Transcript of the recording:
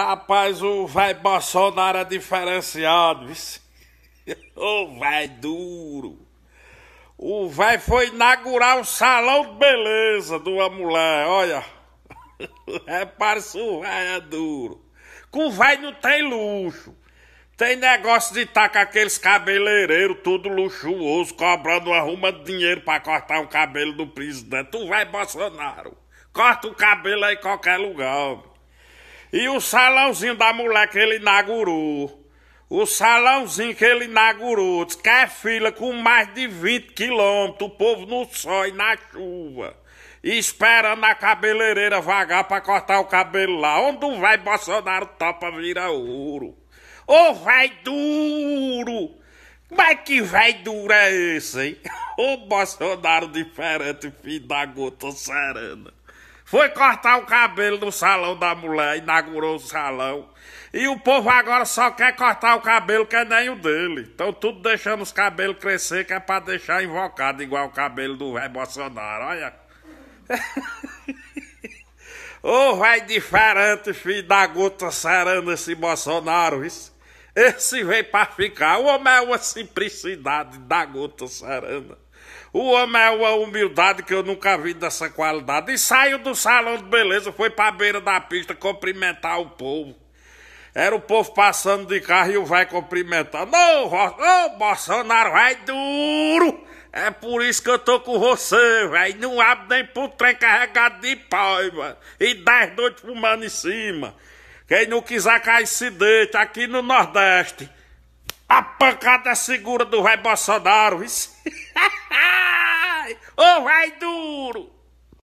Rapaz, o vai Bolsonaro é diferenciado. O vai duro. O vai foi inaugurar o salão de beleza de uma mulher, olha. Repare é, se o vai é duro. Com o vai não tem luxo. Tem negócio de estar tá com aqueles cabeleireiros tudo luxuoso, cobrando uma ruma de dinheiro para cortar o cabelo do presidente. Tu vai, Bolsonaro. Corta o cabelo aí em qualquer lugar. E o salãozinho da mulher que ele inaugurou. O salãozinho que ele inaugurou, diz que é fila com mais de 20 quilômetros, o povo no sol e na chuva, esperando a cabeleireira vagar para cortar o cabelo lá. Onde vai Bolsonaro topa vira ouro. Ô, oh, vai duro! Mas é que vai duro é esse, hein? Ô, Bolsonaro diferente, filho da gota serena. Foi cortar o cabelo no salão da mulher, inaugurou o salão. E o povo agora só quer cortar o cabelo que é nem o dele. Estão tudo deixando os cabelos crescer, que é para deixar invocado, igual o cabelo do velho Bolsonaro. Olha. Ô, oh, vai diferente, filho da gota sarando esse Bolsonaro, isso. Esse veio para ficar. O homem é uma simplicidade da gota sarana. O homem é uma humildade que eu nunca vi dessa qualidade. E saiu do salão de beleza, foi para a beira da pista cumprimentar o povo. Era o povo passando de carro e o velho cumprimentando. Ô, oh, Bolsonaro, é duro! É por isso que eu tô com você, velho. Não abre nem pro trem carregado de pau, velho. E dez noites fumando em cima. Quem não quiser cair se dente aqui no Nordeste. A pancada é segura do velho Bolsonaro. Isso... Ô, oh, vai duro!